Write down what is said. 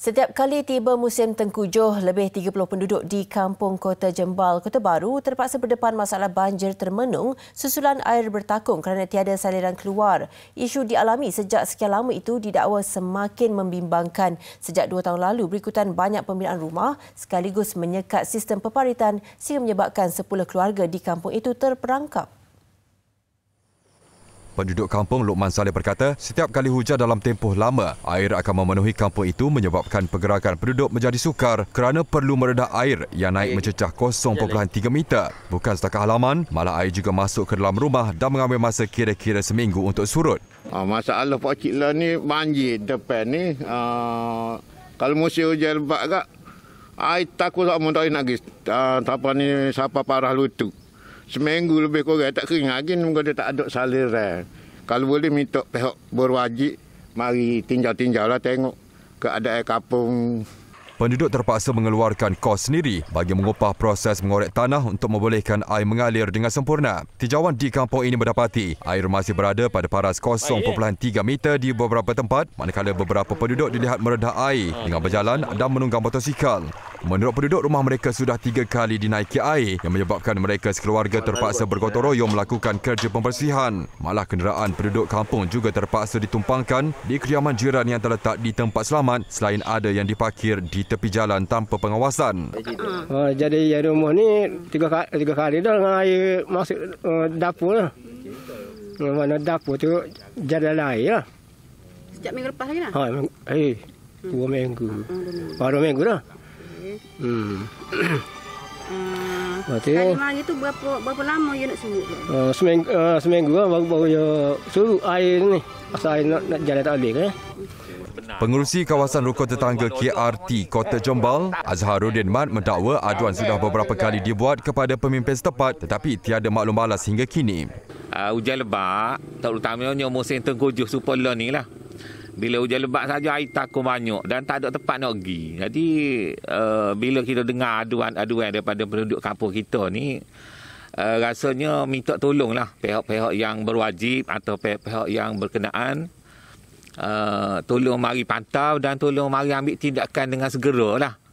Setiap kali tiba musim tengkujuh, lebih 30 penduduk di kampung Kota Jembal, Kota Baru terpaksa berdepan masalah banjir termenung susulan air bertakung kerana tiada saliran keluar. Isu dialami sejak sekian lama itu didakwa semakin membimbangkan sejak dua tahun lalu berikutan banyak pembinaan rumah sekaligus menyekat sistem peparitan sehingga menyebabkan 10 keluarga di kampung itu terperangkap. Penduduk kampung Lukman Saleh berkata, setiap kali hujan dalam tempoh lama, air akan memenuhi kampung itu menyebabkan pergerakan penduduk menjadi sukar kerana perlu meredah air yang naik mencecah 0.3 meter. Bukan setakat halaman, malah air juga masuk ke dalam rumah dan mengambil masa kira-kira seminggu untuk surut. Ah, masalah Pak Cik lah ni banjir depan ni. Ah, kalau musim hujan lebat kak, Ai takut tak mau nak gis. Ah, ni siapa parah lutut seminggu lebih kurang tak kering angin mungkin dia tak ada saliran. Kalau boleh minta pihak berwajib mari tinjau-tinjaulah tengok keadaan kampung. Penduduk terpaksa mengeluarkan kos sendiri bagi mengupah proses mengorek tanah untuk membolehkan air mengalir dengan sempurna. Tijawan di kampung ini mendapati air masih berada pada paras 0.3 eh? meter di beberapa tempat manakala beberapa penduduk dilihat meredah air dengan berjalan dan menunggang motosikal. Menurut penduduk, rumah mereka sudah tiga kali dinaiki air yang menyebabkan mereka sekeluarga terpaksa bergotong royong melakukan kerja pembersihan. Malah kenderaan penduduk kampung juga terpaksa ditumpangkan di kediaman jiran yang terletak di tempat selamat selain ada yang diparkir di tepi jalan tanpa pengawasan. Ah, jadi yang rumah ni tiga, tiga kali dah dengan air masuk eh, dapur lah. mana dapur tu jalan air lah. Sejak minggu lepas lagi lah? Ha, eh, dua minggu. Ah, ah, dua minggu dah. Hmm. Uh, ah, Berarti sekali mandi berapa berapa lama you nak suruh? Ah, uh, seminggu uh, seminggu lah baru baru suruh air ni. Pasal air nak, nak jalan tak habis eh. Pengurusi kawasan rukun tetangga KRT Kota Jombal, Azharuddin Mat mendakwa aduan sudah beberapa kali dibuat kepada pemimpin setempat tetapi tiada maklum balas hingga kini. Uh, hujan lebat, terutamanya musim tengkujuh supaya ni lah. Bila hujan lebat saja air tak banyak dan tak ada tempat nak pergi. Jadi uh, bila kita dengar aduan-aduan daripada penduduk kampung kita ni uh, rasanya minta tolonglah pihak-pihak yang berwajib atau pihak-pihak yang berkenaan uh, tolong mari pantau dan tolong mari ambil tindakan dengan segera lah.